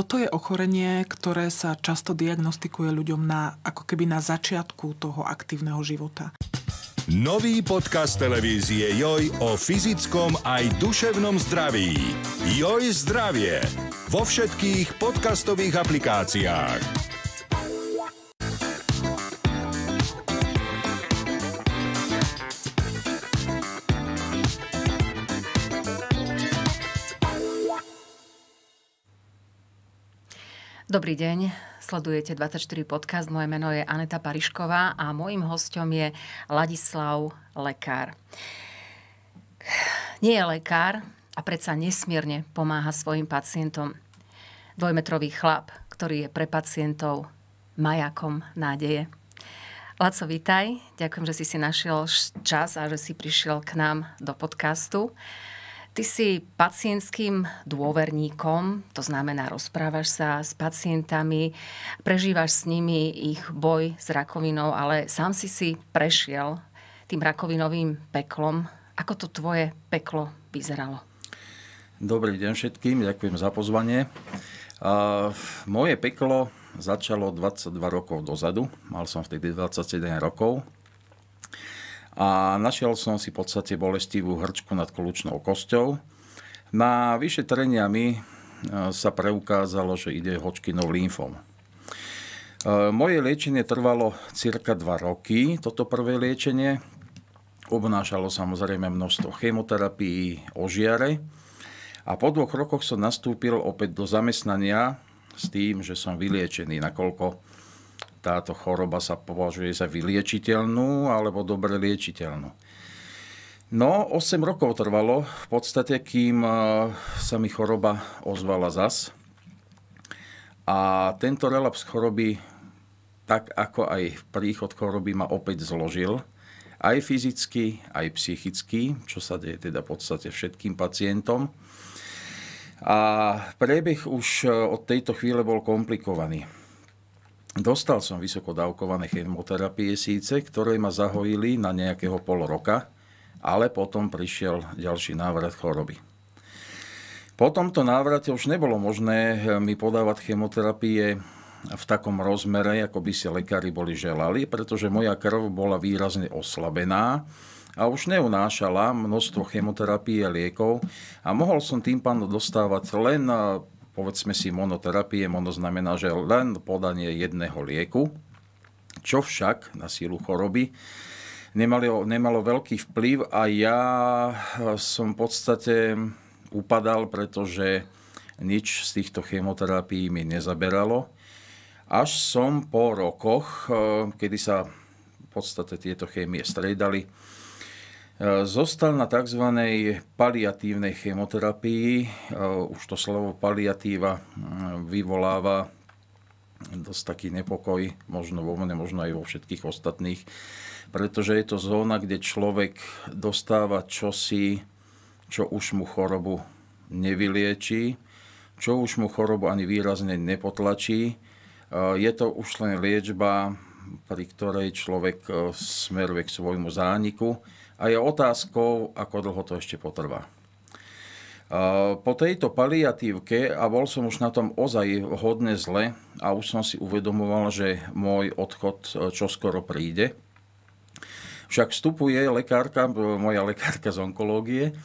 toto je ochorenie, ktoré sa často diagnostikuje ľuďom na, ako keby na začiatku toho aktívneho života. Nový podcast televízie Joj o fyzickom aj duševnom zdraví. Joj zdravie. Vo všetkých podcastových aplikáciách. Dobrý deň, sledujete 24 podcast. Moje meno je Aneta Parišková a môjim hostom je Ladislav Lekár. Nie je lekár a predsa nesmierne pomáha svojim pacientom. Dvojmetrový chlap, ktorý je pre pacientov majakom nádeje. Laco, vítaj. Ďakujem, že si si našiel čas a že si prišiel k nám do podcastu. Ty si pacientským dôverníkom, to znamená, rozprávaš sa s pacientami, prežívaš s nimi ich boj s rakovinou, ale sám si si prešiel tým rakovinovým peklom. Ako to tvoje peklo vyzeralo? Dobrý deň všetkým, ďakujem za pozvanie. Moje peklo začalo 22 rokov dozadu, mal som vtedy 27 rokov a našiel som si v podstate bolestivú hrčku nad kolučnou kosťou. Na vyšetreniami e, sa preukázalo, že ide hočkinov lymfom. E, moje liečenie trvalo cirka 2 roky, toto prvé liečenie. Obnášalo samozrejme množstvo chemoterapií, ožiare. A po dvoch rokoch som nastúpil opäť do zamestnania s tým, že som vyliečený, nakoľko táto choroba sa považuje za vyliečiteľnú alebo dobre liečiteľnú. No, 8 rokov trvalo v podstate, kým e, sa mi choroba ozvala zas. A tento relaps choroby, tak ako aj príchod choroby, ma opäť zložil. Aj fyzicky, aj psychicky, čo sa deje teda v podstate všetkým pacientom. A priebeh už e, od tejto chvíle bol komplikovaný. Dostal som vysoko dávkované chemoterapie síce, ktoré ma zahojili na nejakého pol roka, ale potom prišiel ďalší návrat choroby. Po tomto návrate už nebolo možné eh, mi podávať chemoterapie v takom rozmere, ako by si lekári boli želali, pretože moja krv bola výrazne oslabená a už neunášala množstvo chemoterapie liekov a mohol som tým pánom dostávať len eh, povedzme si monoterapie. Mono znamená, že len podanie jedného lieku, čo však na sílu choroby nemalo, nemalo veľký vplyv a ja eh, som v podstate upadal, pretože nič z týchto chemoterapií mi nezaberalo. Až som po rokoch, eh, kedy sa v podstate tieto chémie striedali, Zostal na tzv. paliatívnej chemoterapii. Eh, už to slovo paliatíva hm, vyvoláva dosť taký nepokoj, možno vo mne, možno aj vo všetkých ostatných, pretože je to zóna, kde človek dostáva čosi, čo už mu chorobu nevylieči, čo už mu chorobu ani výrazne nepotlačí. Eh, je to už len liečba, pri ktorej človek eh, smeruje k svojmu zániku a je otázkou, ako dlho to ešte potrvá. Po tejto paliatívke, a bol som už na tom ozaj hodne zle, a už som si uvedomoval, že môj odchod e, čoskoro príde, však vstupuje lekárka, e, moja lekárka z onkológie,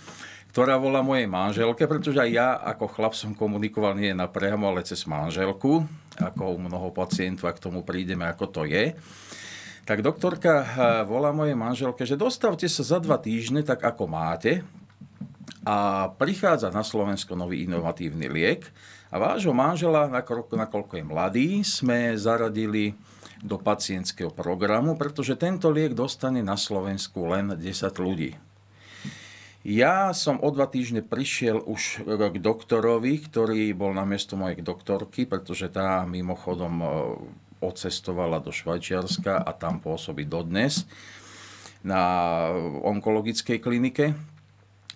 ktorá volá mojej manželke, pretože aj ja ako chlap som komunikoval nie napriamo, ale cez manželku, ako u mnoho pacientov, a k tomu prídeme, ako to je tak doktorka eh, volá mojej manželke, že dostavte sa za dva týždne, tak ako máte. A prichádza na Slovensko nový inovatívny liek. A vášho manžela, nakoľko je mladý, sme zaradili do pacientského programu, pretože tento liek dostane na Slovensku len 10 ľudí. Ja som o dva týždne prišiel už k doktorovi, ktorý bol na miesto mojej doktorky, pretože tá mimochodom eh, odcestovala do Švajčiarska a tam pôsobí dodnes na onkologickej klinike.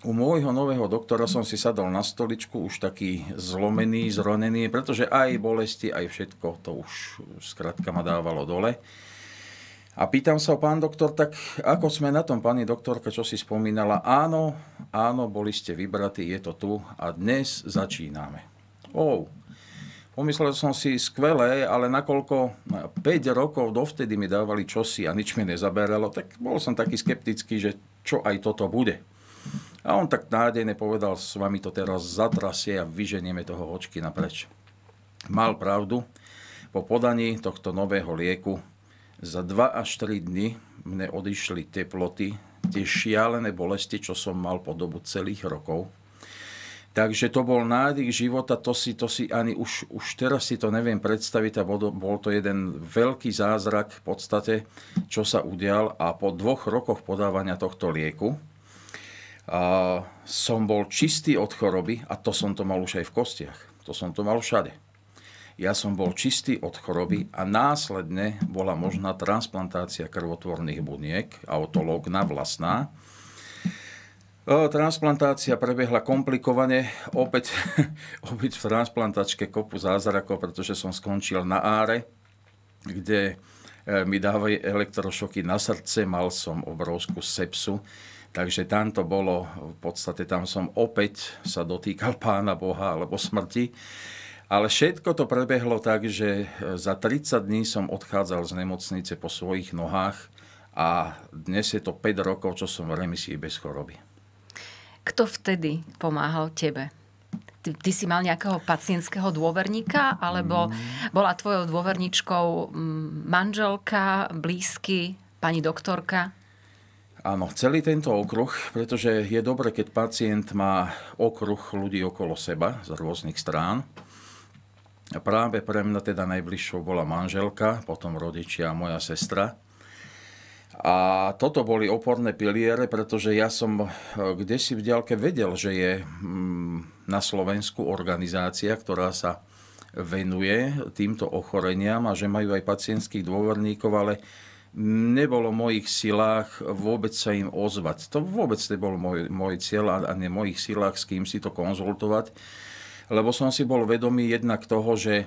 U môjho nového doktora som si sadol na stoličku, už taký zlomený, zronený, pretože aj bolesti, aj všetko to už skratka ma dávalo dole. A pýtam sa, pán doktor, tak ako sme na tom, pani doktorka, čo si spomínala? Áno, áno, boli ste vybratí, je to tu a dnes začíname. Oh, Pomyslel som si, skvelé, ale nakoľko 5 rokov dovtedy mi dávali čosi a nič mi nezaberalo, tak bol som taký skeptický, že čo aj toto bude. A on tak nádejne povedal, s vami to teraz zatrasie a vyženieme toho očky napreč. Mal pravdu, po podaní tohto nového lieku za 2 až 3 dny mne odišli teploty, tie šialené bolesti, čo som mal po dobu celých rokov, Takže to bol nádych života, to si, to si ani už, už teraz si to neviem predstaviť a bol, bol to jeden veľký zázrak v podstate, čo sa udial a po dvoch rokoch podávania tohto lieku a som bol čistý od choroby a to som to mal už aj v kostiach, to som to mal všade. Ja som bol čistý od choroby a následne bola možná transplantácia krvotvorných buniek, autológna vlastná, Transplantácia prebehla komplikovane. Opäť, opäť v transplantačke kopu zázrakov, pretože som skončil na áre, kde e, mi dávajú elektrošoky na srdce. Mal som obrovskú sepsu. Takže tam to bolo, v podstate tam som opäť sa dotýkal pána Boha alebo smrti. Ale všetko to prebehlo tak, že e, za 30 dní som odchádzal z nemocnice po svojich nohách a dnes je to 5 rokov, čo som v remisii bez choroby. Kto vtedy pomáhal tebe? Ty, ty si mal nejakého pacientského dôverníka, alebo mm. bola tvojou dôverničkou mm, manželka, blízky, pani doktorka? Áno, celý tento okruh, pretože je dobre, keď pacient má okruh ľudí okolo seba z rôznych strán. A práve pre mňa teda najbližšou bola manželka, potom rodičia a moja sestra. A toto boli oporné piliere, pretože ja som e, kde si v ďalke vedel, že je mm, na Slovensku organizácia, ktorá sa venuje týmto ochoreniam a že majú aj pacientských dôverníkov, ale nebolo v mojich silách vôbec sa im ozvať. To vôbec nebol môj, môj cieľ a ne v mojich silách s kým si to konzultovať, lebo som si bol vedomý jednak toho, že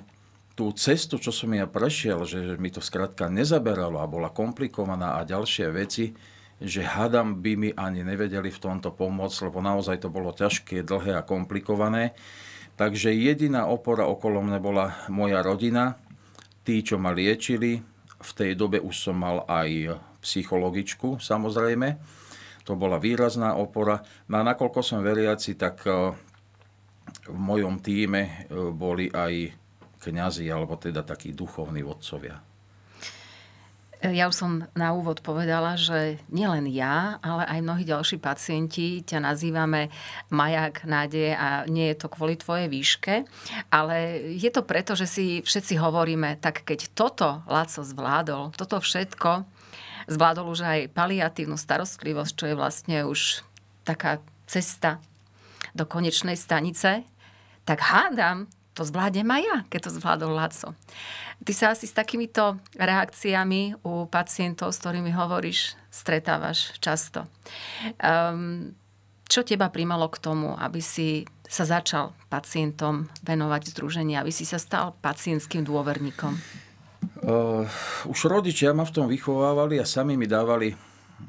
tú cestu, čo som ja prešiel, že mi to skrátka nezaberalo a bola komplikovaná a ďalšie veci, že hadam by mi ani nevedeli v tomto pomôcť, lebo naozaj to bolo ťažké, dlhé a komplikované. Takže jediná opora okolo mne bola moja rodina, tí, čo ma liečili. V tej dobe už som mal aj psychologičku, samozrejme. To bola výrazná opora. No a nakoľko som veriaci, tak eh, v mojom týme eh, boli aj kňazi alebo teda takí duchovní vodcovia? Ja už som na úvod povedala, že nielen ja, ale aj mnohí ďalší pacienti ťa nazývame maják nádeje a nie je to kvôli tvojej výške, ale je to preto, že si všetci hovoríme, tak keď toto Laco zvládol, toto všetko, zvládol už aj paliatívnu starostlivosť, čo je vlastne už taká cesta do konečnej stanice, tak hádam, to zvládnem aj ja, keď to zvládol Laco. Ty sa asi s takýmito reakciami u pacientov, s ktorými hovoríš, stretávaš často. Um, čo teba primalo k tomu, aby si sa začal pacientom venovať združenie, aby si sa stal pacientským dôverníkom? Uh, už rodičia ma v tom vychovávali a sami mi dávali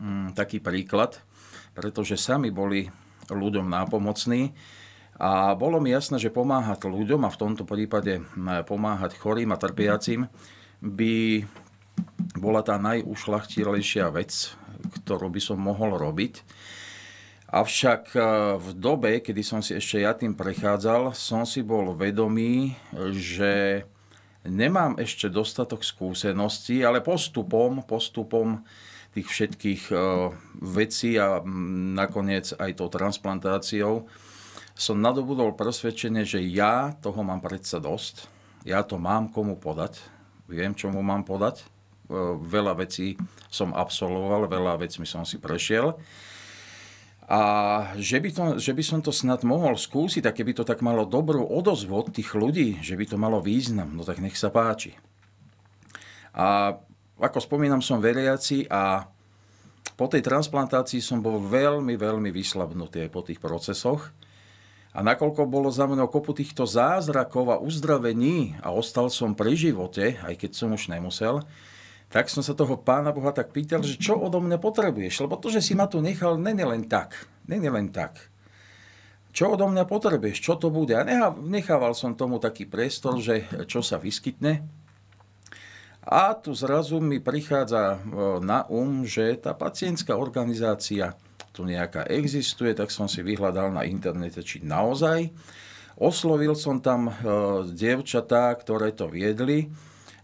um, taký príklad, pretože sami boli ľuďom nápomocní a bolo mi jasné, že pomáhať ľuďom, a v tomto prípade pomáhať chorým a trpiacim, by bola tá najušlachtilejšia vec, ktorú by som mohol robiť. Avšak e, v dobe, kedy som si ešte ja tým prechádzal, som si bol vedomý, že nemám ešte dostatok skúseností, ale postupom, postupom tých všetkých e, vecí a nakoniec aj tou transplantáciou, som nadobudol presvedčenie, že ja toho mám predsa dosť, ja to mám komu podať, viem, čomu mám podať, e, veľa vecí som absolvoval, veľa vecí som si prešiel. A že by, to, že by som to snad mohol skúsiť, a keby to tak malo dobrú odozvu od tých ľudí, že by to malo význam, no tak nech sa páči. A ako spomínam, som veriaci a po tej transplantácii som bol veľmi, veľmi vyslabnutý po tých procesoch. A nakoľko bolo za mnou kopu týchto zázrakov a uzdravení a ostal som pri živote, aj keď som už nemusel, tak som sa toho pána Boha tak pýtal, že čo odo mňa potrebuješ? Lebo to, že si ma tu nechal, není len tak. Není len tak. Čo odo mňa potrebuješ? Čo to bude? A nechával som tomu taký priestor, že čo sa vyskytne. A tu zrazu mi prichádza e, na um, že tá pacientská organizácia tu nejaká existuje, tak som si vyhľadal na internete, či naozaj. Oslovil som tam e, dievčatá, ktoré to viedli.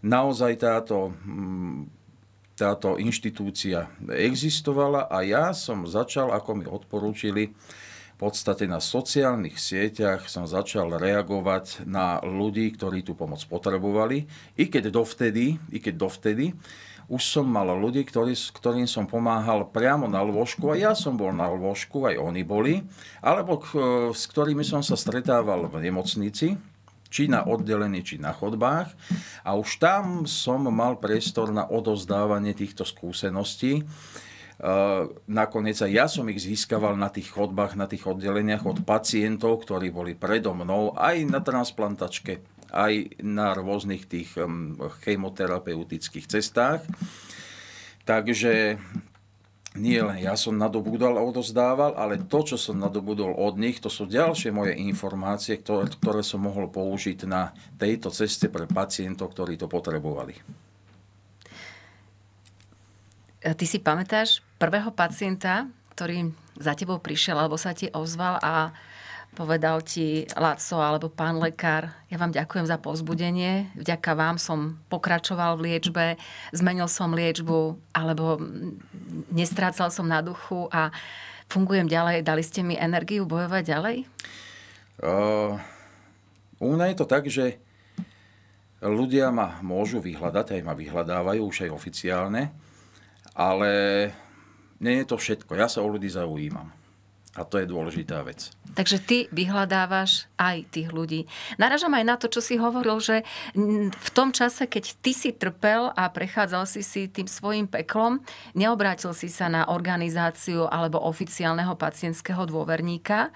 Naozaj táto, mm, táto inštitúcia existovala a ja som začal, ako mi odporúčili, v podstate na sociálnych sieťach som začal reagovať na ľudí, ktorí tú pomoc potrebovali, i keď dovtedy, i keď dovtedy už som mal ľudí, ktorý, ktorým som pomáhal priamo na lôžku a ja som bol na lôžku, aj oni boli, alebo k, e, s ktorými som sa stretával v nemocnici, či na oddelení, či na chodbách. A už tam som mal priestor na odozdávanie týchto skúseností. E, nakoniec aj ja som ich získaval na tých chodbách, na tých oddeleniach od pacientov, ktorí boli predo mnou aj na transplantačke aj na rôznych tých chemoterapeutických cestách. Takže nie len ja som nadobudol a odozdával, ale to, čo som nadobudol od nich, to sú ďalšie moje informácie, ktoré, ktoré som mohol použiť na tejto ceste pre pacientov, ktorí to potrebovali. E, ty si pamätáš prvého pacienta, ktorý za tebou prišiel alebo sa ti ozval a povedal ti Laco alebo pán lekár, ja vám ďakujem za povzbudenie, vďaka vám som pokračoval v liečbe, zmenil som liečbu alebo nestrácal som na duchu a fungujem ďalej, dali ste mi energiu bojovať ďalej? Uh, u mňa je to tak, že ľudia ma môžu vyhľadať, aj ma vyhľadávajú už aj oficiálne, ale nie je to všetko. Ja sa o ľudí zaujímam a to je dôležitá vec. Takže ty vyhľadávaš aj tých ľudí. Naražam aj na to, čo si hovoril, že v tom čase, keď ty si trpel a prechádzal si si tým svojim peklom, neobrátil si sa na organizáciu alebo oficiálneho pacientského dôverníka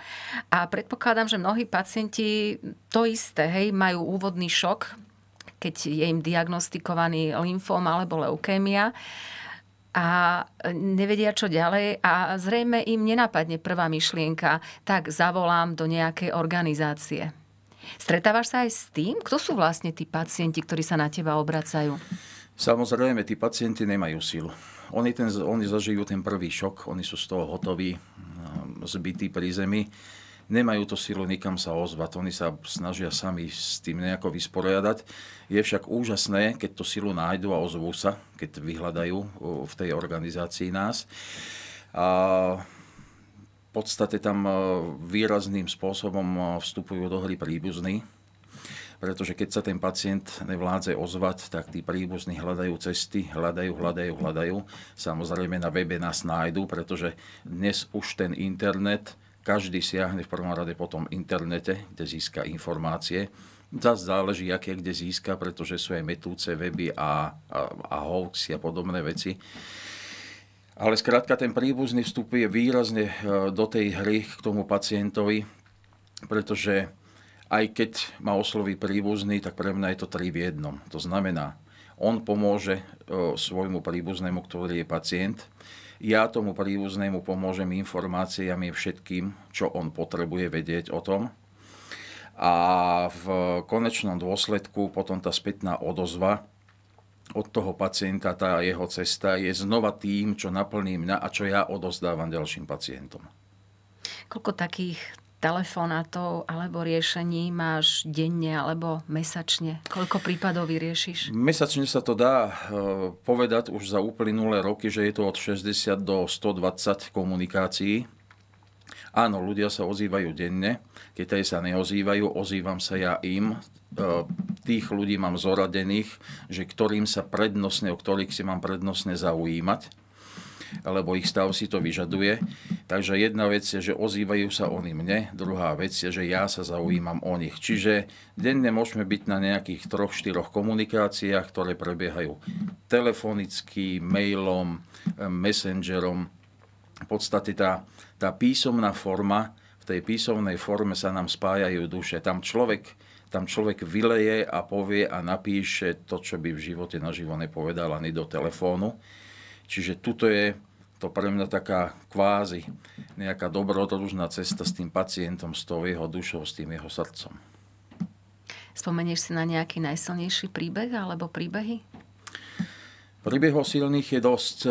a predpokladám, že mnohí pacienti to isté, hej, majú úvodný šok, keď je im diagnostikovaný lymfóm alebo leukémia a nevedia čo ďalej a zrejme im nenapadne prvá myšlienka, tak zavolám do nejakej organizácie. Stretávaš sa aj s tým? Kto sú vlastne tí pacienti, ktorí sa na teba obracajú? Samozrejme, tí pacienti nemajú silu. Oni, ten, oni zažijú ten prvý šok, oni sú z toho hotoví, ehm, zbytí pri zemi. Nemajú to silu nikam sa ozvať, oni sa snažia sami s tým nejako vysporiadať. Je však úžasné, keď to silu nájdu a ozvú sa, keď vyhľadajú v tej organizácii nás. A v podstate tam e, výrazným spôsobom e, vstupujú do hry príbuzní, pretože keď sa ten pacient nevládze ozvať, tak tí príbuzní hľadajú cesty, hľadajú, hľadajú, hľadajú. Samozrejme na webe nás nájdu, pretože dnes už ten internet, každý siahne v prvom rade po tom internete, kde získa informácie Zas záleží, aké kde získa, pretože sú aj metúce weby a, a, a hoaxy a podobné veci. Ale skrátka ten príbuzný vstupuje výrazne e, do tej hry k tomu pacientovi, pretože aj keď ma osloví príbuzný, tak pre mňa je to tri v jednom. To znamená, on pomôže e, svojmu príbuznému, ktorý je pacient, ja tomu príbuznému pomôžem informáciami všetkým, čo on potrebuje vedieť o tom, a v konečnom dôsledku potom tá spätná odozva od toho pacienta, tá jeho cesta je znova tým, čo naplní mňa, a čo ja odozdávam ďalším pacientom. Koľko takých telefonátov alebo riešení máš denne alebo mesačne? Koľko prípadov vyriešiš? Mesačne sa to dá e, povedať už za uplynulé roky, že je to od 60 do 120 komunikácií Áno, ľudia sa ozývajú denne, keď aj sa neozývajú, ozývam sa ja im. E, tých ľudí mám zoradených, že ktorým sa prednostne, o ktorých si mám prednostne zaujímať lebo ich stav si to vyžaduje. Takže jedna vec je, že ozývajú sa oni mne, druhá vec je, že ja sa zaujímam o nich. Čiže denne môžeme byť na nejakých troch, štyroch komunikáciách, ktoré prebiehajú telefonicky, mailom, messengerom, v podstate tá, tá písomná forma, v tej písomnej forme sa nám spájajú duše. Tam človek, tam človek vyleje a povie a napíše to, čo by v živote naživo nepovedal ani do telefónu. Čiže tuto je to pre mňa taká kvázi nejaká dobrodružná cesta s tým pacientom, s tou jeho dušou, s tým jeho srdcom. Spomenieš si na nejaký najsilnejší príbeh alebo príbehy? Príbehov silných je dosť. Eh,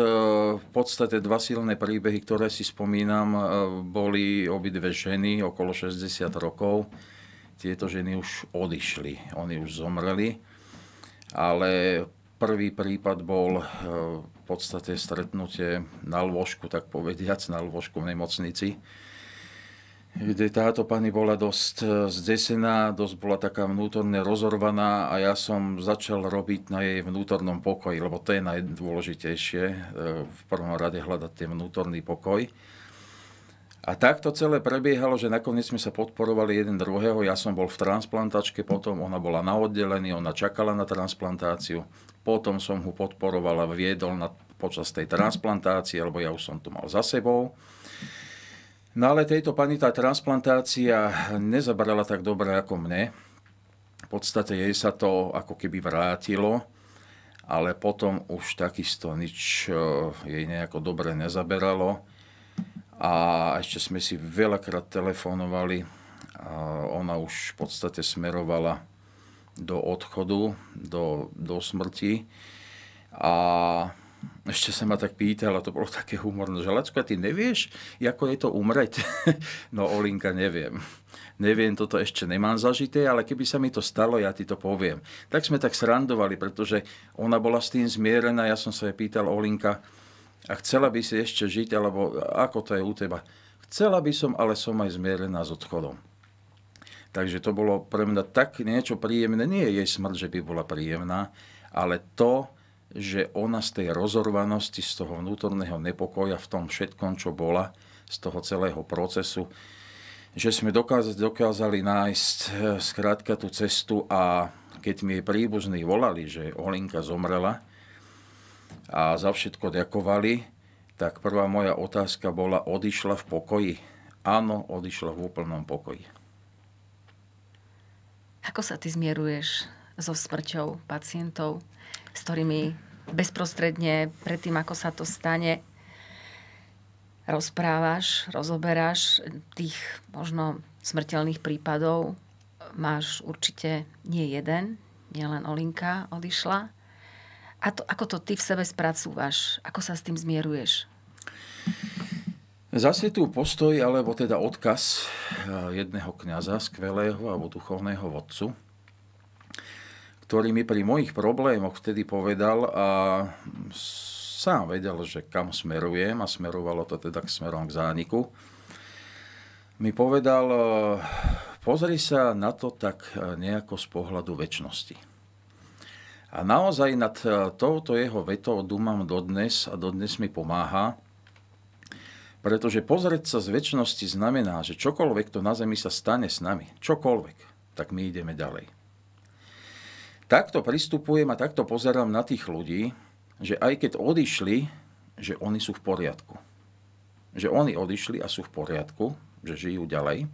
v podstate dva silné príbehy, ktoré si spomínam, eh, boli obidve ženy okolo 60 rokov. Tieto ženy už odišli, oni už zomreli. Ale prvý prípad bol eh, v podstate stretnutie na lôžku, tak povediac, na lôžku v nemocnici táto pani bola dosť eh, zdesená, dosť bola taká vnútorne rozorvaná a ja som začal robiť na jej vnútornom pokoji, lebo to je najdôležitejšie, eh, v prvom rade hľadať ten vnútorný pokoj. A tak to celé prebiehalo, že nakoniec sme sa podporovali jeden druhého. Ja som bol v transplantačke, potom ona bola na oddelení, ona čakala na transplantáciu. Potom som ho podporoval a viedol na, počas tej transplantácie, lebo ja už som to mal za sebou. No ale tejto pani tá transplantácia nezabrala tak dobre ako mne. V podstate jej sa to ako keby vrátilo, ale potom už takisto nič eh, jej nejako dobre nezaberalo. A ešte sme si veľakrát telefonovali. Ona už v podstate smerovala do odchodu, do, do smrti. A ešte sa ma tak pýtala, to bolo také humorné, že Lacko, ty nevieš, ako je to umreť? no Olinka, neviem. Neviem, toto ešte nemám zažité, ale keby sa mi to stalo, ja ti to poviem. Tak sme tak srandovali, pretože ona bola s tým zmierená, ja som sa jej pýtal Olinka, a chcela by si ešte žiť, alebo ako to je u teba? Chcela by som, ale som aj zmierená s odchodom. Takže to bolo pre mňa tak niečo príjemné. Nie je jej smrť, že by bola príjemná, ale to, že ona z tej rozorvanosti, z toho vnútorného nepokoja v tom všetkom, čo bola, z toho celého procesu, že sme dokázali, dokázali nájsť zkrátka e, tú cestu a keď mi príbuzní volali, že Olinka zomrela a za všetko ďakovali, tak prvá moja otázka bola, odišla v pokoji? Áno, odišla v úplnom pokoji. Ako sa ty zmieruješ so smrťou pacientov, s ktorými bezprostredne tým, ako sa to stane, rozprávaš, rozoberáš tých možno smrteľných prípadov. Máš určite nie jeden, nielen Olinka odišla. A to, ako to ty v sebe spracúvaš? Ako sa s tým zmieruješ? Zase tu postoj, alebo teda odkaz eh, jedného kniaza, skvelého alebo duchovného vodcu, ktorý mi pri mojich problémoch vtedy povedal a sám vedel, že kam smerujem a smerovalo to teda k smerom k zániku, mi povedal, e, pozri sa na to tak e, nejako z pohľadu väčšnosti. A naozaj nad e, touto jeho vetou dúmam dodnes a dodnes mi pomáha, pretože pozrieť sa z väčšnosti znamená, že čokoľvek to na Zemi sa stane s nami, čokoľvek, tak my ideme ďalej takto pristupujem a takto pozerám na tých ľudí, že aj keď odišli, že oni sú v poriadku. Že oni odišli a sú v poriadku, že žijú ďalej.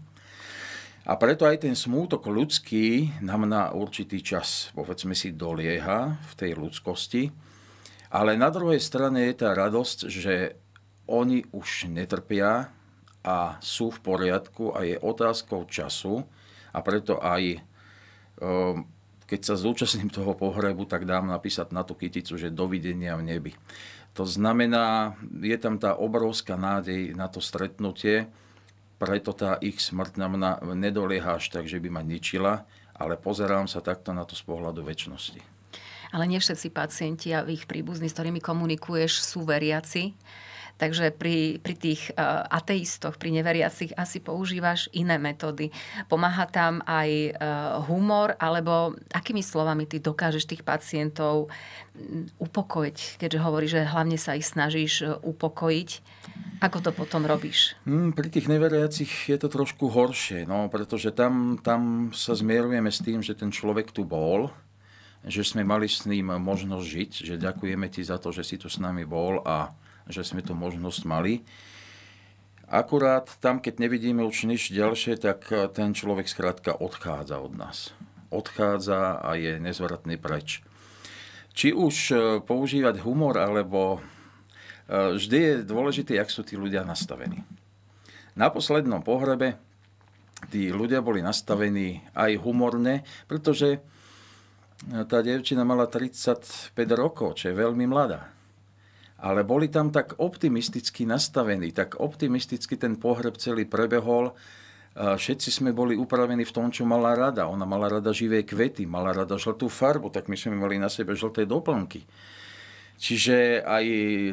A preto aj ten smútok ľudský nám na určitý čas, povedzme si, dolieha v tej ľudskosti. Ale na druhej strane je tá radosť, že oni už netrpia a sú v poriadku a je otázkou času. A preto aj ehm, keď sa zúčastním toho pohrebu, tak dám napísať na tú kyticu, že dovidenia v nebi. To znamená, je tam tá obrovská nádej na to stretnutie, preto tá ich smrť nám nedolieha až tak, že by ma ničila, ale pozerám sa takto na to z pohľadu väčšnosti. Ale nie všetci pacienti a ich príbuzní, s ktorými komunikuješ, sú veriaci. Takže pri, pri tých e, ateistoch, pri neveriacich asi používaš iné metódy. Pomáha tam aj e, humor, alebo akými slovami ty dokážeš tých pacientov mm, upokojiť, keďže hovorí, že hlavne sa ich snažíš e, upokojiť. Ako to potom robíš? Mm, pri tých neveriacich je to trošku horšie, no, pretože tam, tam sa zmierujeme s tým, že ten človek tu bol, že sme mali s ním možnosť žiť, že ďakujeme ti za to, že si tu s nami bol a že sme tu možnosť mali. Akurát tam, keď nevidíme už nič ďalšie, tak e, ten človek zkrátka odchádza od nás. Odchádza a je nezvratný preč. Či už e, používať humor, alebo e, vždy je dôležité, jak sú tí ľudia nastavení. Na poslednom pohrebe tí ľudia boli nastavení aj humorne, pretože tá devčina mala 35 rokov, čo je veľmi mladá ale boli tam tak optimisticky nastavení, tak optimisticky ten pohreb celý prebehol. E, všetci sme boli upravení v tom, čo mala rada. Ona mala rada živé kvety, mala rada žltú farbu, tak my sme mali na sebe žlté doplnky. Čiže aj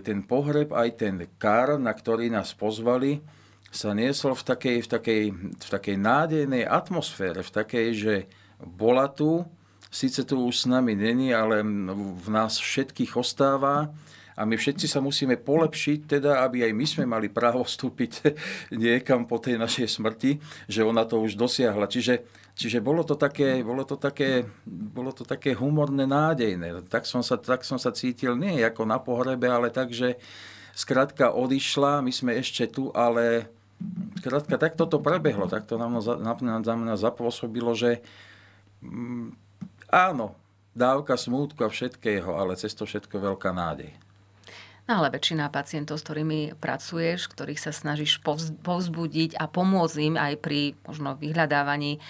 ten pohreb, aj ten kar, na ktorý nás pozvali, sa niesol v takej, v takej, v takej nádejnej atmosfére, v takej, že bola tu, síce tu už s nami není, ale v nás všetkých ostáva, a my všetci sa musíme polepšiť, teda aby aj my sme mali právo vstúpiť niekam po tej našej smrti, že ona to už dosiahla. Čiže, čiže bolo, to také, bolo, to také, bolo to také humorné, nádejné. Tak som sa, tak som sa cítil, nie ako na pohrebe, ale tak, že skrátka odišla, my sme ešte tu, ale skrátka takto to prebehlo, takto na mňa, na, mňa zapôsobilo, že mm, áno, dávka smútku a všetkého, ale cez to všetko veľká nádej. No ale väčšina pacientov, s ktorými pracuješ, ktorých sa snažíš povzbudiť a pomôcť im aj pri možno vyhľadávaní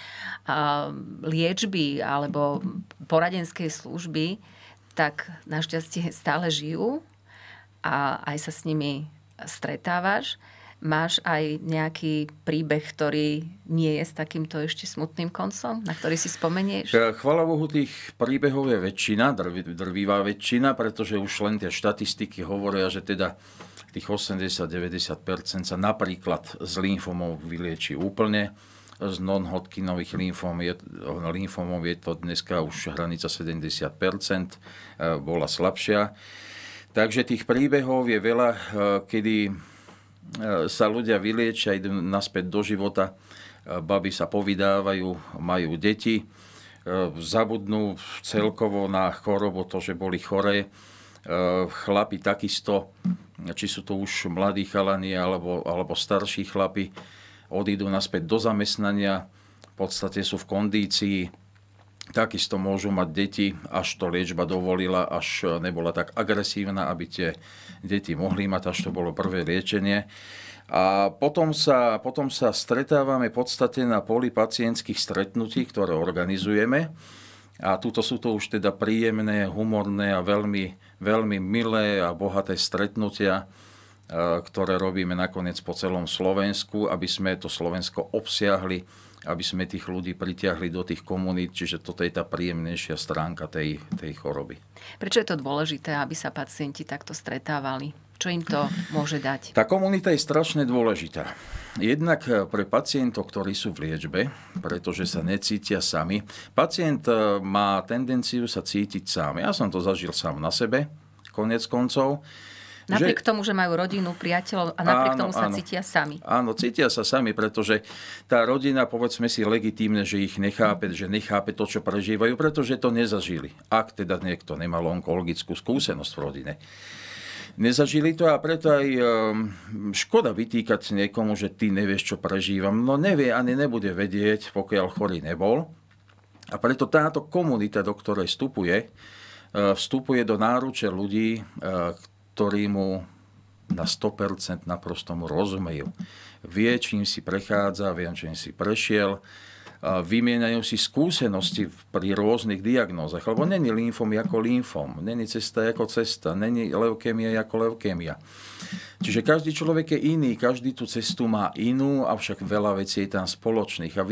liečby alebo poradenskej služby, tak našťastie stále žijú a aj sa s nimi stretávaš. Máš aj nejaký príbeh, ktorý nie je s takýmto ešte smutným koncom, na ktorý si spomenieš? E, chvala Bohu, tých príbehov je väčšina, drv, drvivá väčšina, pretože už len tie štatistiky hovoria, že teda tých 80-90% sa napríklad z lymfomov vylieči úplne. Z non-Hodkinových lymfom je, lymfomov je to dneska už hranica 70%, e, bola slabšia. Takže tých príbehov je veľa, e, kedy E, sa ľudia vyliečia, idú naspäť do života, e, baby sa povydávajú, majú deti, e, zabudnú celkovo na chorobu, to, že boli choré. Chlapi takisto, či sú to už mladí chalani alebo, alebo starší chlapi, odídu naspäť do zamestnania, v podstate sú v kondícii, Takisto môžu mať deti, až to liečba dovolila, až e, nebola tak agresívna, aby tie deti mohli mať, až to bolo prvé liečenie. A potom sa, potom sa stretávame v podstate na poli pacientských stretnutí, ktoré organizujeme. A tuto sú to už teda príjemné, humorné a veľmi, veľmi milé a bohaté stretnutia, e, ktoré robíme nakoniec po celom Slovensku, aby sme to Slovensko obsiahli aby sme tých ľudí pritiahli do tých komunít, čiže toto je tá príjemnejšia stránka tej, tej choroby. Prečo je to dôležité, aby sa pacienti takto stretávali? Čo im to môže dať? Tá komunita je strašne dôležitá. Jednak eh, pre pacientov, ktorí sú v liečbe, pretože sa necítia sami. Pacient eh, má tendenciu sa cítiť sám. Ja som to zažil sám na sebe, konec koncov. Napriek že... tomu, že majú rodinu, priateľov a napriek áno, tomu sa áno. cítia sami. Áno, cítia sa sami, pretože tá rodina, povedzme si, legitímne, že ich nechápe, že nechápe to, čo prežívajú, pretože to nezažili. Ak teda niekto nemal onkologickú skúsenosť v rodine nezažili to a preto aj ehm, škoda vytýkať niekomu, že ty nevieš, čo prežívam. No nevie ani nebude vedieť, pokiaľ chorý nebol. A preto táto komunita, do ktorej vstupuje, ehm, vstupuje do náruče ľudí, ehm, ktorí mu na 100% naprosto mu rozumejú. Vie, čím si prechádza, vie, čím si prešiel, Eh, vymieňajú si skúsenosti pri rôznych diagnózach. Lebo není lymfom ako lymfom, není cesta ako cesta, není leukémia ako leukémia. Čiže každý človek je iný, každý tú cestu má inú, avšak veľa vecí je tam spoločných a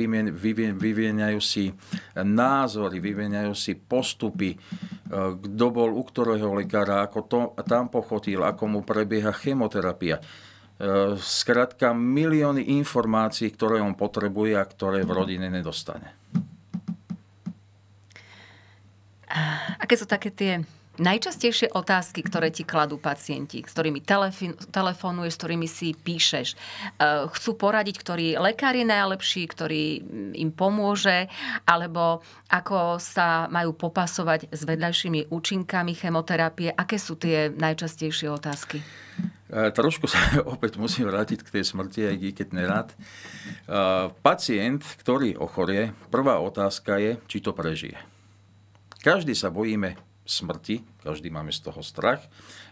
vymieňajú si názory, vymieňajú si postupy, eh, kto bol u ktorého lekára, ako to, tam pochotil, ako mu prebieha chemoterapia zkrátka e, milióny informácií, ktoré on potrebuje a ktoré v mhm. rodine nedostane. Aké sú také tie najčastejšie otázky, ktoré ti kladú pacienti, s ktorými telefonuješ, s ktorými si píšeš. E, chcú poradiť, ktorý lekár je najlepší, ktorý im pomôže, alebo ako sa majú popasovať s vedľajšími účinkami chemoterapie. Aké sú tie najčastejšie otázky? Eh, trošku sa opäť musím vrátiť k tej smrti, aj keď nerád. Eh, pacient, ktorý ochorie, prvá otázka je, či to prežije. Každý sa bojíme smrti, každý máme z toho strach.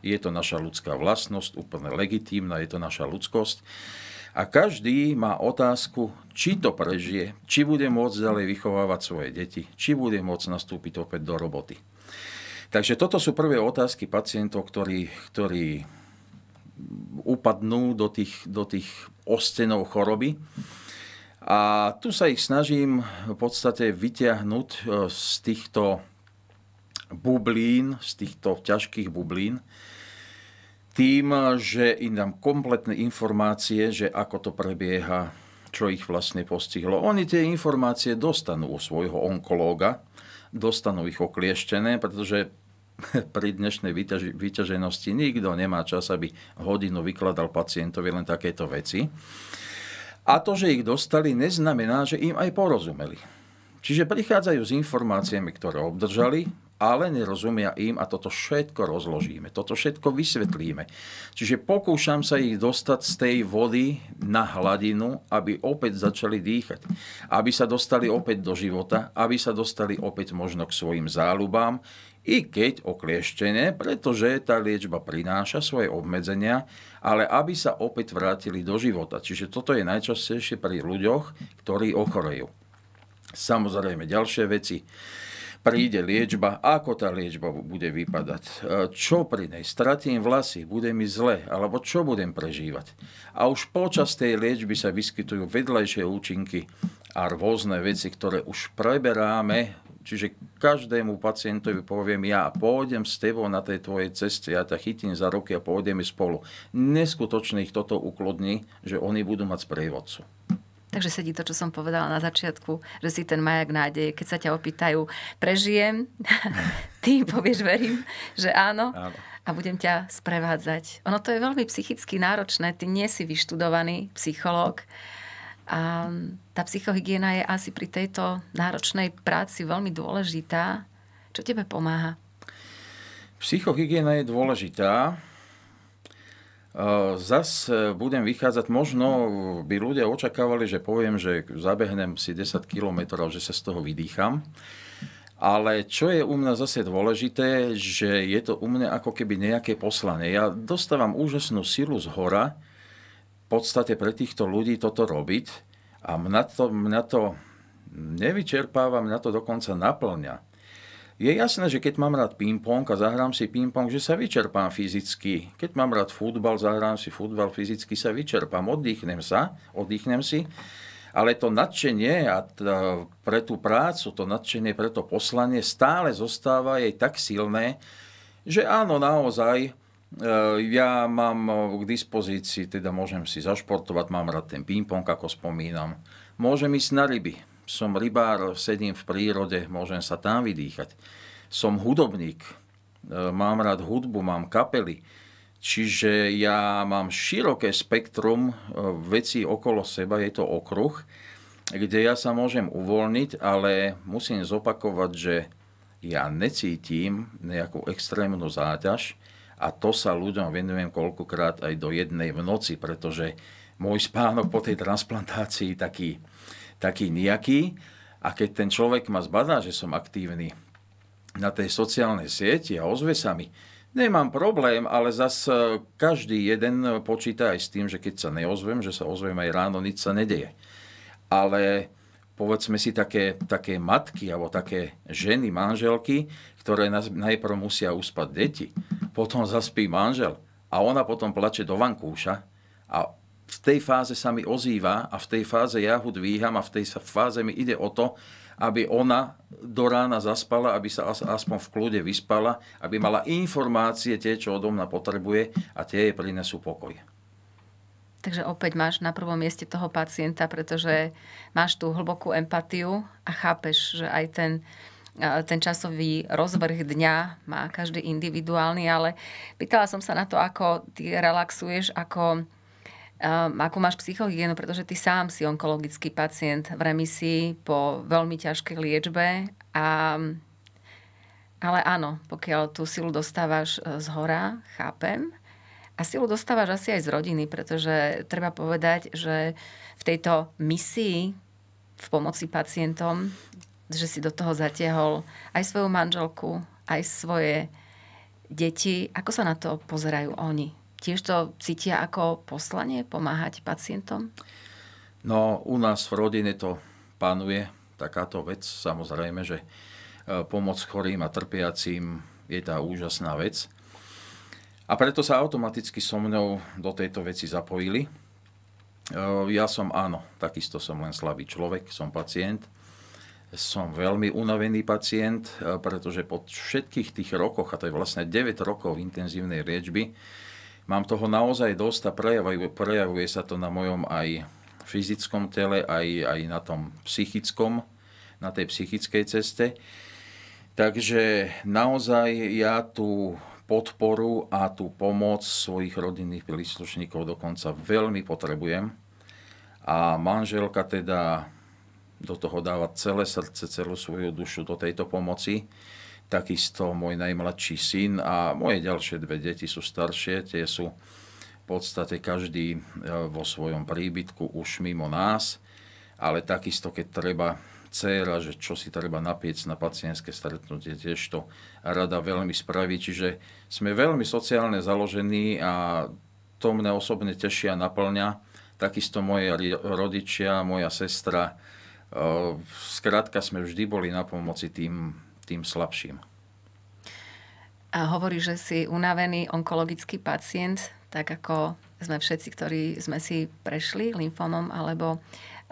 Je to naša ľudská vlastnosť, úplne legitímna, je to naša ľudskosť. A každý má otázku, či to prežije, či bude môcť ďalej vychovávať svoje deti, či bude môcť nastúpiť opäť do roboty. Takže toto sú prvé otázky pacientov, ktorí, ktorí upadnú do tých, do tých ostenov choroby. A tu sa ich snažím v podstate vyťahnuť e, z týchto bublín, z týchto ťažkých bublín, tým, že im dám kompletné informácie, že ako to prebieha, čo ich vlastne postihlo. Oni tie informácie dostanú u svojho onkológa, dostanú ich oklieštené, pretože pri dnešnej vyťaženosti nikto nemá čas, aby hodinu vykladal pacientovi len takéto veci. A to, že ich dostali, neznamená, že im aj porozumeli. Čiže prichádzajú s informáciami, ktoré obdržali, ale nerozumia im a toto všetko rozložíme, toto všetko vysvetlíme. Čiže pokúšam sa ich dostať z tej vody na hladinu, aby opäť začali dýchať, aby sa dostali opäť do života, aby sa dostali opäť možno k svojim záľubám, i keď oklieštené, pretože tá liečba prináša svoje obmedzenia, ale aby sa opäť vrátili do života. Čiže toto je najčastejšie pri ľuďoch, ktorí ochorejú. Samozrejme, ďalšie veci. Príde liečba, ako tá liečba bude vypadať, e, čo pri nej, stratím vlasy, bude mi zle, alebo čo budem prežívať. A už počas tej liečby sa vyskytujú vedľajšie účinky a rôzne veci, ktoré už preberáme Čiže každému pacientovi poviem, ja pôjdem s tebou na tej tvojej ceste, ja ťa chytím za roky a pôjdeme spolu. Neskutočne ich toto uklodní, že oni budú mať sprievodcu. Takže sedí to, čo som povedala na začiatku, že si ten majak nádeje, keď sa ťa opýtajú, prežijem, ty povieš, verím, že áno. áno a budem ťa sprevádzať. Ono to je veľmi psychicky náročné, ty nie si vyštudovaný psychológ. A tá psychohygiena je asi pri tejto náročnej práci veľmi dôležitá. Čo tebe pomáha? Psychohygiena je dôležitá. E, zas e, budem vychádzať, možno by ľudia očakávali, že poviem, že zabehnem si 10 km, že sa z toho vydýcham. Ale čo je u mňa zase dôležité, že je to u mňa ako keby nejaké poslanie. Ja dostávam úžasnú silu z hora, v podstate pre týchto ľudí toto robiť. A mňa to, mňa to nevyčerpáva, mňa to dokonca naplňa. Je jasné, že keď mám rád ping-pong a zahrám si ping-pong, že sa vyčerpám fyzicky. Keď mám rád futbal, zahrám si futbal, fyzicky sa vyčerpám, oddychnem sa, oddychnem si. Ale to nadšenie a t- pre tú prácu, to nadšenie pre to poslanie stále zostáva jej tak silné, že áno, naozaj, Eh, ja mám eh, k dispozícii, teda môžem si zašportovať, mám rád ten ping-pong, ako spomínam. Môžem ísť na ryby. Som rybár, sedím v prírode, môžem sa tam vydýchať. Som hudobník, eh, mám rád hudbu, mám kapely. Čiže ja mám široké spektrum vecí okolo seba, je to okruh, kde ja sa môžem uvoľniť, ale musím zopakovať, že ja necítim nejakú extrémnu záťaž, a to sa ľuďom venujem koľkokrát aj do jednej v noci, pretože môj spánok po tej transplantácii taký, taký nejaký a keď ten človek ma zbadá, že som aktívny na tej sociálnej sieti a ozve sa mi, nemám problém, ale zas e, každý jeden počíta aj s tým, že keď sa neozvem, že sa ozvem aj ráno, nič sa nedeje. Ale povedzme si také, také matky alebo také ženy, manželky, ktoré najprv musia uspať deti, potom zaspí manžel a ona potom plače do vankúša a v tej fáze sa mi ozýva a v tej fáze ja ho dvíham a v tej fáze mi ide o to, aby ona do rána zaspala, aby sa aspoň v kľude vyspala, aby mala informácie tie, čo odo mňa potrebuje a tie jej prinesú pokoj. Takže opäť máš na prvom mieste toho pacienta, pretože máš tú hlbokú empatiu a chápeš, že aj ten ten časový rozvrh dňa má každý individuálny, ale pýtala som sa na to, ako ty relaxuješ, ako, um, ako máš psychohygienu, pretože ty sám si onkologický pacient v remisii po veľmi ťažkej liečbe. A, ale áno, pokiaľ tú silu dostávaš e, z hora, chápem. A silu dostávaš asi aj z rodiny, pretože treba povedať, že v tejto misii v pomoci pacientom že si do toho zatiahol aj svoju manželku, aj svoje deti. Ako sa na to pozerajú oni? Tiež to cítia ako poslanie pomáhať pacientom? No, u nás v rodine to panuje takáto vec. Samozrejme, že e, pomoc chorým a trpiacím je tá úžasná vec. A preto sa automaticky so mnou do tejto veci zapojili. E, ja som áno, takisto som len slabý človek, som pacient som veľmi unavený pacient, e, pretože po všetkých tých rokoch, a to je vlastne 9 rokov intenzívnej liečby, mám toho naozaj dosť a prejavuje, prejavuje sa to na mojom aj fyzickom tele, aj, aj na tom psychickom, na tej psychickej ceste. Takže naozaj ja tú podporu a tú pomoc svojich rodinných príslušníkov dokonca veľmi potrebujem. A manželka teda do toho dávať celé srdce, celú svoju dušu do tejto pomoci. Takisto môj najmladší syn a moje ďalšie dve deti sú staršie, tie sú v podstate každý e, vo svojom príbytku už mimo nás, ale takisto keď treba dcera, že čo si treba napiec na pacientské stretnutie, tiež to rada veľmi spraví. Čiže sme veľmi sociálne založení a to mňa osobne teší a naplňa. Takisto moje rodičia, moja sestra, Skrátka sme vždy boli na pomoci tým, tým slabším. A hovorí, že si unavený onkologický pacient, tak ako sme všetci, ktorí sme si prešli lymfomom alebo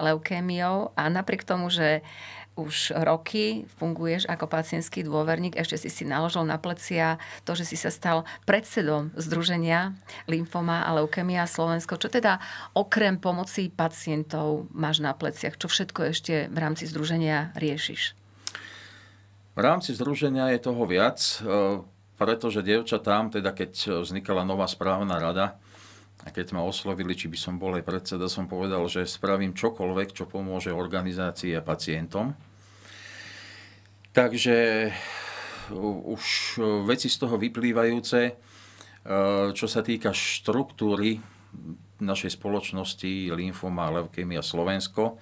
leukémiou a napriek tomu, že uh, už roky funguješ ako pacientský dôverník, ešte si si naložil na plecia to, že si sa stal predsedom Združenia Lymphoma a leukemia Slovensko. Čo teda okrem pomoci pacientov máš na pleciach? Čo všetko ešte v rámci Združenia riešiš? V rámci združenia je toho viac, eh, pretože dievčatám, teda keď vznikala nová správna rada, a keď ma oslovili, či by som bol aj predseda, som povedal, že spravím čokoľvek, čo pomôže organizácii a pacientom. Takže už e, veci z toho vyplývajúce, e, čo sa týka štruktúry našej spoločnosti Lymphoma, Leukemia Slovensko,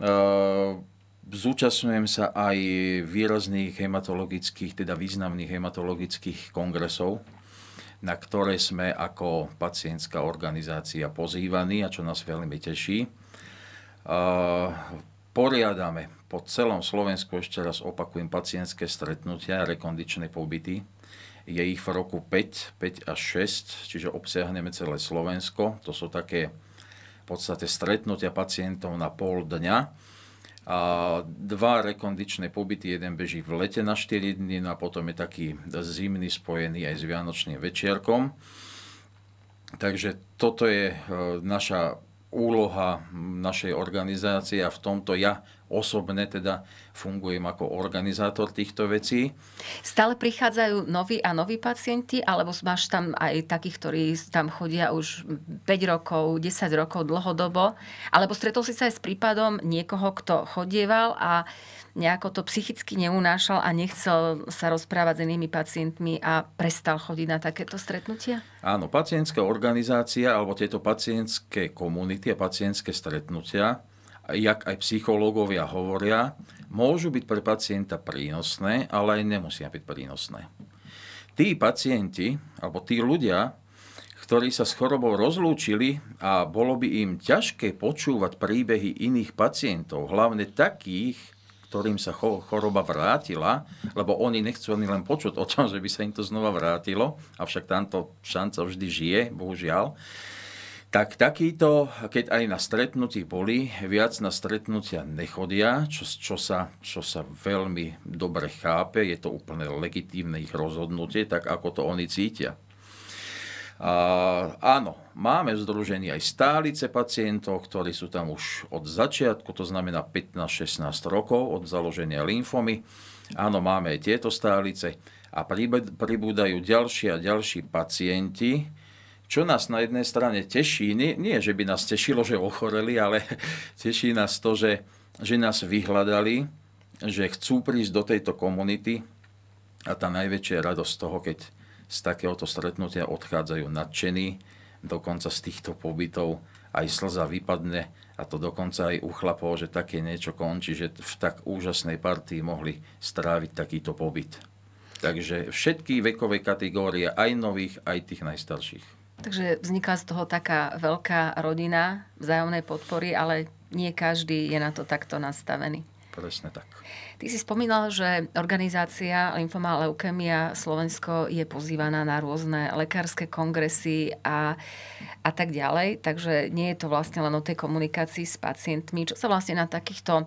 e, Zúčastňujem sa aj výrazných hematologických, teda významných hematologických kongresov, na ktoré sme ako pacientská organizácia pozývaní a čo nás veľmi teší. Poriadame po celom Slovensku, ešte raz opakujem, pacientské stretnutia, a rekondičné pobyty. Je ich v roku 5, 5 až 6, čiže obsiahneme celé Slovensko. To sú také v podstate stretnutia pacientov na pol dňa a dva rekondičné pobyty, jeden beží v lete na 4 dní, no a potom je taký zimný spojený aj s Vianočným večierkom. Takže toto je e, naša úloha našej organizácie a v tomto ja osobne teda fungujem ako organizátor týchto vecí. Stále prichádzajú noví a noví pacienti, alebo máš tam aj takých, ktorí tam chodia už 5 rokov, 10 rokov dlhodobo, alebo stretol si sa aj s prípadom niekoho, kto chodieval a nejako to psychicky neunášal a nechcel sa rozprávať s inými pacientmi a prestal chodiť na takéto stretnutia? Áno, pacientská organizácia alebo tieto pacientské komunity a pacientské stretnutia jak aj psychológovia hovoria, môžu byť pre pacienta prínosné, ale aj nemusia byť prínosné. Tí pacienti, alebo tí ľudia, ktorí sa s chorobou rozlúčili a bolo by im ťažké počúvať príbehy iných pacientov, hlavne takých, ktorým sa choroba vrátila, lebo oni nechcú ani len počuť o tom, že by sa im to znova vrátilo, avšak tamto šanca vždy žije, bohužiaľ tak takýto, keď aj na stretnutí boli, viac na stretnutia nechodia, čo, čo, sa, čo sa veľmi dobre chápe, je to úplne legitívne ich rozhodnutie, tak ako to oni cítia. A, áno, máme v združení aj stálice pacientov, ktorí sú tam už od začiatku, to znamená 15-16 rokov od založenia lymfomy. Áno, máme aj tieto stálice a pribúdajú ďalší a ďalší pacienti, čo nás na jednej strane teší, nie, nie že by nás tešilo, že ochoreli, ale teší nás to, že, že nás vyhľadali, že chcú prísť do tejto komunity a tá najväčšia radosť toho, keď z takéhoto stretnutia odchádzajú nadšení, dokonca z týchto pobytov aj slza vypadne a to dokonca aj u chlapov, že také niečo končí, že v tak úžasnej partii mohli stráviť takýto pobyt. Takže všetky vekové kategórie, aj nových, aj tých najstarších. Takže vzniká z toho taká veľká rodina vzájomnej podpory, ale nie každý je na to takto nastavený. Presne tak. Ty si spomínal, že organizácia Lymphoma Leukemia Slovensko je pozývaná na rôzne lekárske kongresy a, a tak ďalej, takže nie je to vlastne len o tej komunikácii s pacientmi. Čo sa vlastne na takýchto uh,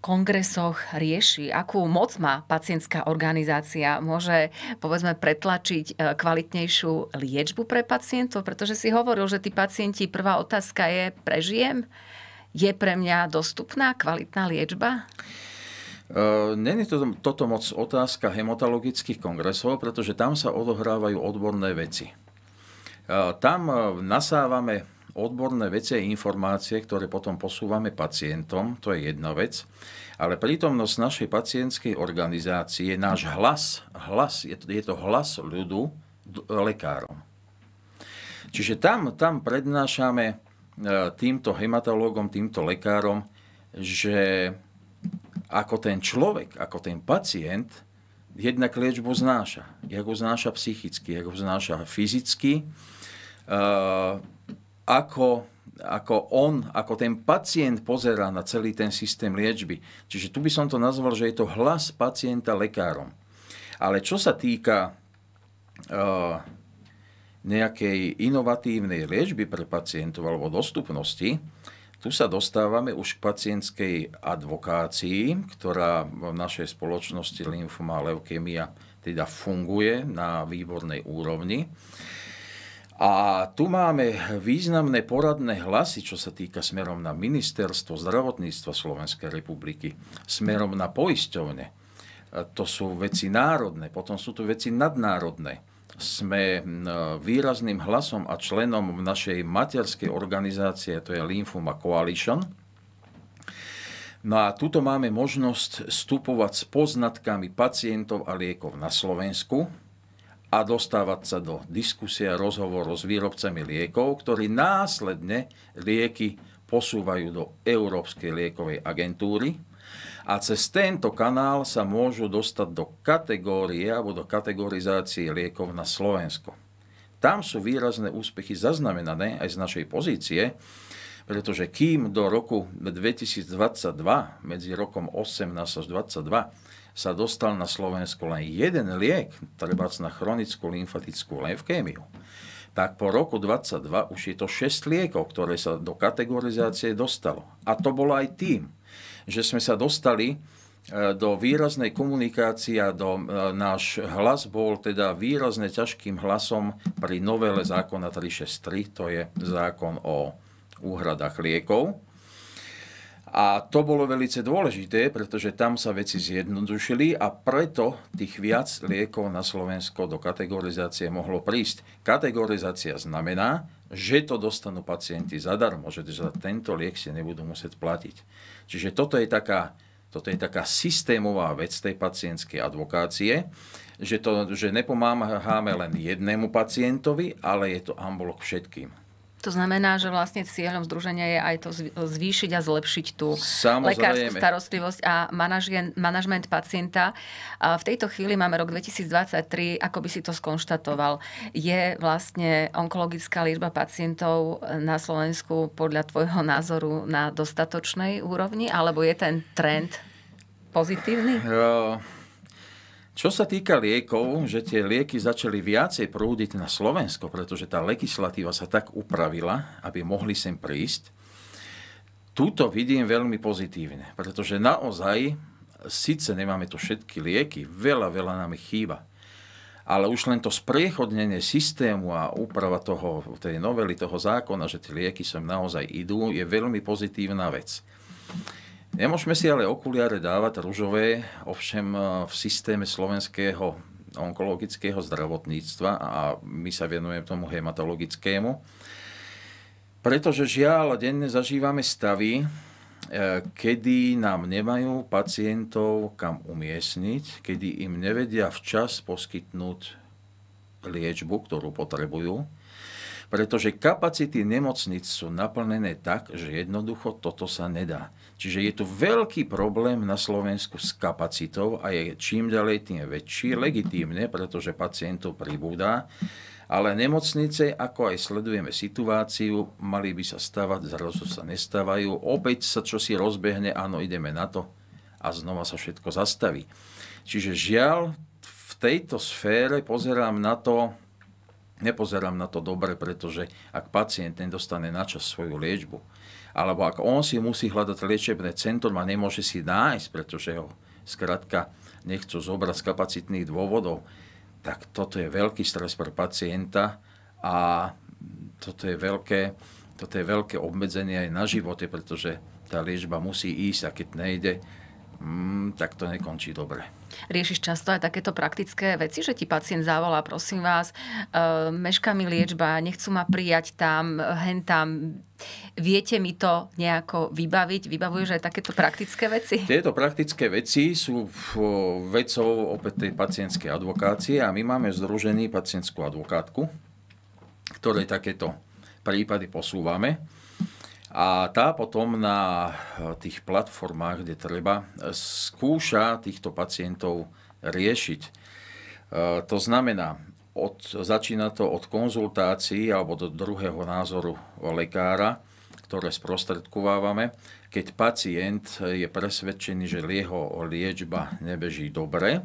kongresoch rieši? Akú moc má pacientská organizácia? Môže, povedzme, pretlačiť e, kvalitnejšiu liečbu pre pacientov? Pretože si hovoril, že tí pacienti, prvá otázka je, prežijem? Je pre mňa dostupná kvalitná liečba? E, Není to, toto moc otázka hematologických kongresov, pretože tam sa odohrávajú odborné veci. E, tam nasávame odborné veci a informácie, ktoré potom posúvame pacientom, to je jedna vec, ale prítomnosť našej pacientskej organizácie, náš hlas, hlas je, to, je to hlas ľudu lekárom. Čiže tam, tam prednášame e, týmto hematológom, týmto lekárom, že ako ten človek, ako ten pacient jednak liečbu znáša. Jak ho znáša psychicky, jak ho znáša fyzicky. E, ako, ako on, ako ten pacient pozerá na celý ten systém liečby. Čiže tu by som to nazval, že je to hlas pacienta lekárom. Ale čo sa týka uh, nejakej inovatívnej liečby pre pacientov alebo dostupnosti, tu sa dostávame už k pacientskej advokácii, ktorá v našej spoločnosti lymfoma a leukemia teda funguje na výbornej úrovni. A tu máme významné poradné hlasy, čo sa týka smerom na Ministerstvo zdravotníctva Slovenskej republiky, smerom na poisťovne. E, to sú veci národné, potom sú tu veci nadnárodné. Sme e, výrazným hlasom a členom v našej materskej organizácie, to je Lymphoma Coalition. No a tuto máme možnosť vstupovať s poznatkami pacientov a liekov na Slovensku, a dostávať sa do diskusia, rozhovorov s výrobcami liekov, ktorí následne lieky posúvajú do Európskej liekovej agentúry a cez tento kanál sa môžu dostať do kategórie alebo do kategorizácie liekov na Slovensko. Tam sú výrazné úspechy zaznamenané aj z našej pozície, pretože kým do roku 2022, medzi rokom 18 až 22, sa dostal na Slovensko len jeden liek, treba na chronickú lymfatickú leukémiu, tak po roku 22 už je to 6 liekov, ktoré sa do kategorizácie dostalo. A to bolo aj tým, že sme sa dostali e, do výraznej komunikácie a do, e, náš hlas bol teda výrazne ťažkým hlasom pri novele zákona 363, to je zákon o úhradách liekov, a to bolo veľmi dôležité, pretože tam sa veci zjednodušili a preto tých viac liekov na Slovensko do kategorizácie mohlo prísť. Kategorizácia znamená, že to dostanú pacienti zadarmo, že za tento liek si nebudú musieť platiť. Čiže toto je taká, toto je taká systémová vec tej pacientskej advokácie, že, to, že nepomáhame len jednému pacientovi, ale je to ambulok všetkým. To znamená, že vlastne cieľom združenia je aj to zvýšiť a zlepšiť tú Samozrejme. lekárskú starostlivosť a manažment pacienta. A v tejto chvíli máme rok 2023, ako by si to skonštatoval. Je vlastne onkologická liečba pacientov na Slovensku podľa tvojho názoru na dostatočnej úrovni, alebo je ten trend pozitívny? Uh... Čo sa týka liekov, že tie lieky začali viacej prúdiť na Slovensko, pretože tá legislatíva sa tak upravila, aby mohli sem prísť, túto vidím veľmi pozitívne, pretože naozaj síce nemáme tu všetky lieky, veľa, veľa nám ich chýba, ale už len to spriechodnenie systému a úprava toho, tej novely, toho zákona, že tie lieky sem naozaj idú, je veľmi pozitívna vec. Nemôžeme si ale okuliare dávať rúžové, ovšem eh, v systéme slovenského onkologického zdravotníctva a my sa venujeme tomu hematologickému, pretože žiaľ, denne zažívame stavy, eh, kedy nám nemajú pacientov kam umiestniť, kedy im nevedia včas poskytnúť liečbu, ktorú potrebujú, pretože kapacity nemocnic sú naplnené tak, že jednoducho toto sa nedá. Čiže je tu veľký problém na Slovensku s kapacitou a je čím ďalej tým väčší, legitímne, pretože pacientov pribúda. Ale nemocnice, ako aj sledujeme situáciu, mali by sa stavať, zrazu sa nestávajú. Opäť sa čo si rozbehne, áno, ideme na to a znova sa všetko zastaví. Čiže žiaľ, v tejto sfére pozerám na to, nepozerám na to dobre, pretože ak pacient nedostane načas svoju liečbu, alebo ak on si musí hľadať liečebné centrum a nemôže si nájsť, pretože ho zkrátka nechcú zobrať z kapacitných dôvodov, tak toto je veľký stres pre pacienta a toto je veľké, toto je veľké obmedzenie aj na živote, pretože tá liečba musí ísť a keď nejde, mm, tak to nekončí dobre. Riešiš často aj takéto praktické veci, že ti pacient zavolá, prosím vás, uh, mešká mi liečba, nechcú ma prijať tam, hen tam. Viete mi to nejako vybaviť? Vybavuješ aj takéto praktické veci? Tieto praktické veci sú vecou opäť tej pacientskej advokácie a my máme združený pacientskú advokátku, ktorej takéto prípady posúvame. A tá potom na eh, tých platformách, kde treba, skúša týchto pacientov riešiť. Eh, to znamená, od, začína to od konzultácií alebo do druhého názoru lekára, ktoré sprostredkovávame, keď pacient je presvedčený, že jeho liečba nebeží dobre,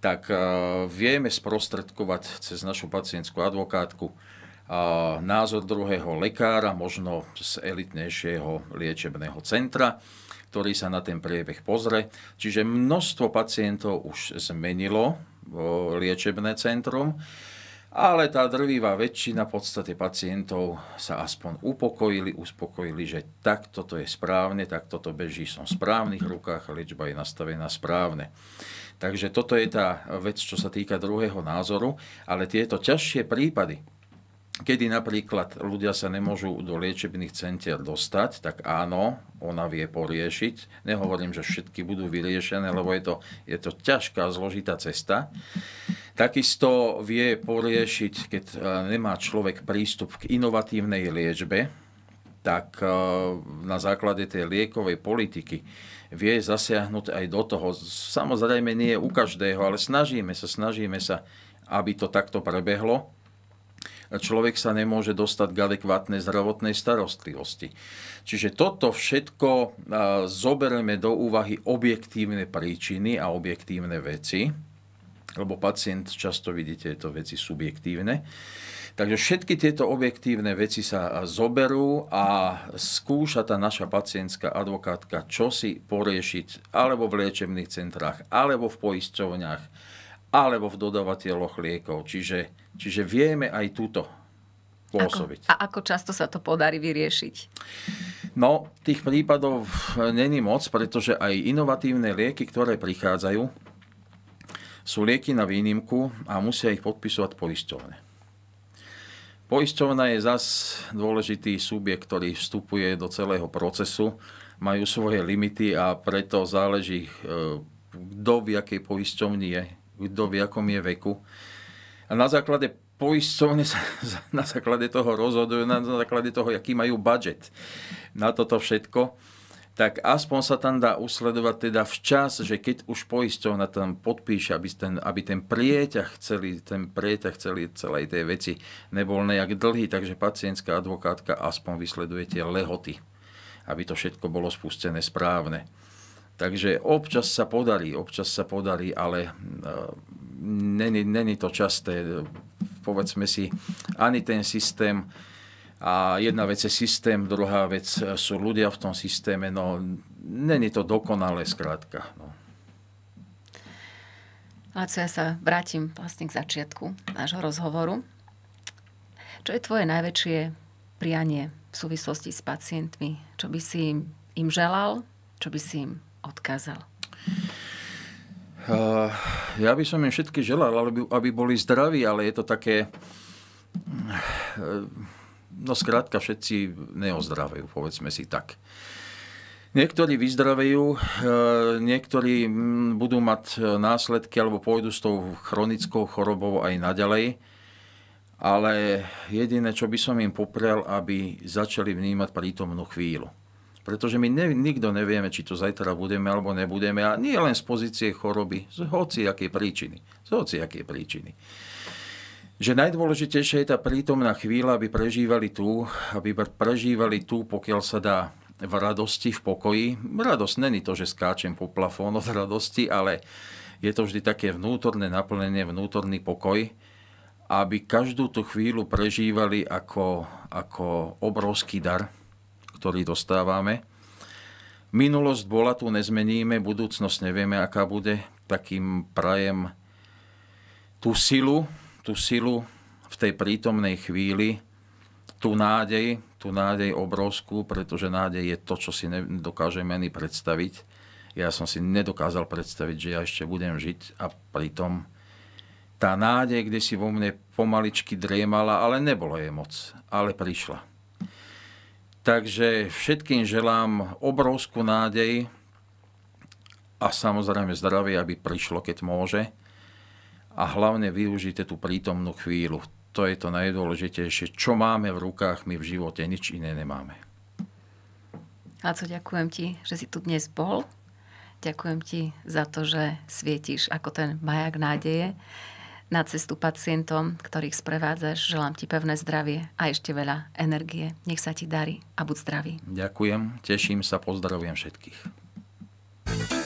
tak eh, vieme sprostredkovať cez našu pacientskú advokátku názor druhého lekára, možno z elitnejšieho liečebného centra, ktorý sa na ten priebeh pozrie. Čiže množstvo pacientov už zmenilo liečebné centrum, ale tá drvivá väčšina v podstate pacientov sa aspoň upokojili, uspokojili, že takto to je správne, takto to beží, som v správnych rukách liečba je nastavená správne. Takže toto je tá vec, čo sa týka druhého názoru, ale tieto ťažšie prípady, kedy napríklad ľudia sa nemôžu do liečebných centier dostať, tak áno, ona vie poriešiť. Nehovorím, že všetky budú vyriešené, lebo je to, je to ťažká, zložitá cesta. Takisto vie poriešiť, keď e, nemá človek prístup k inovatívnej liečbe, tak e, na základe tej liekovej politiky vie zasiahnuť aj do toho. Samozrejme nie u každého, ale snažíme sa, snažíme sa, aby to takto prebehlo človek sa nemôže dostať k adekvátnej zdravotnej starostlivosti. Čiže toto všetko zoberieme do úvahy objektívne príčiny a objektívne veci, lebo pacient často vidí tieto veci subjektívne. Takže všetky tieto objektívne veci sa zoberú a skúša tá naša pacientská advokátka čo si poriešiť alebo v liečebných centrách, alebo v poisťovniach, alebo v dodavateľoch liekov. Čiže Čiže vieme aj túto pôsobiť. Ako, a ako často sa to podarí vyriešiť? No, tých prípadov není moc, pretože aj inovatívne lieky, ktoré prichádzajú, sú lieky na výnimku a musia ich podpisovať poisťovne. Poisťovna je zas dôležitý subjekt, ktorý vstupuje do celého procesu. Majú svoje limity a preto záleží, e, kto v akej poisťovni je, kto v akom je veku a na základe poistovne sa na základe toho rozhodujú, na základe toho, aký majú budget na toto všetko tak aspoň sa tam dá usledovať teda včas, že keď už poistovna tam podpíše, aby ten, aby ten prieťah celý, ten prieťah celý, celej tej veci nebol nejak dlhý, takže pacientská advokátka aspoň vysleduje tie lehoty, aby to všetko bolo spustené správne. Takže občas sa podarí, občas sa podarí, ale není, není to časté. Povedzme si, ani ten systém, a jedna vec je systém, druhá vec e, sú ľudia v tom systéme, no není to dokonalé skrátka. No. co ja sa vrátim vlastne k začiatku nášho rozhovoru. Čo je tvoje najväčšie prianie v súvislosti s pacientmi? Čo by si im želal? Čo by si im odkázal? Eh, ja by som im všetky želal, aby, boli zdraví, ale je to také... Eh, no skrátka, všetci neozdravejú, povedzme si tak. Niektorí vyzdravejú, eh, niektorí hm, budú mať následky alebo pôjdu s tou chronickou chorobou aj naďalej. Ale jediné, čo by som im poprel, aby začali vnímať prítomnú chvíľu. Pretože my ne, nikto nevieme, či to zajtra budeme alebo nebudeme. A nie len z pozície choroby, z hociakej príčiny. Z hociakej príčiny. Že najdôležitejšia je tá prítomná chvíľa, aby prežívali tú, aby prežívali tú, pokiaľ sa dá v radosti, v pokoji. Radosť není to, že skáčem po plafón od radosti, ale je to vždy také vnútorné naplnenie, vnútorný pokoj, aby každú tú chvíľu prežívali ako, ako obrovský dar ktorý dostávame. Minulosť bola, tu nezmeníme, budúcnosť nevieme, aká bude. Takým prajem tú silu, tú silu v tej prítomnej chvíli, tú nádej, tú nádej obrovskú, pretože nádej je to, čo si nedokážeme ani predstaviť. Ja som si nedokázal predstaviť, že ja ešte budem žiť a pritom tá nádej, kde si vo mne pomaličky driemala, ale nebolo jej moc, ale prišla. Takže všetkým želám obrovskú nádej a samozrejme zdravie, aby prišlo, keď môže. A hlavne využite tú prítomnú chvíľu. To je to najdôležitejšie. Čo máme v rukách, my v živote nič iné nemáme. A co ďakujem ti, že si tu dnes bol. Ďakujem ti za to, že svietíš ako ten majak nádeje na cestu pacientom, ktorých sprevádzaš. Želám ti pevné zdravie a ešte veľa energie. Nech sa ti darí a buď zdravý. Ďakujem, teším sa, pozdravujem všetkých.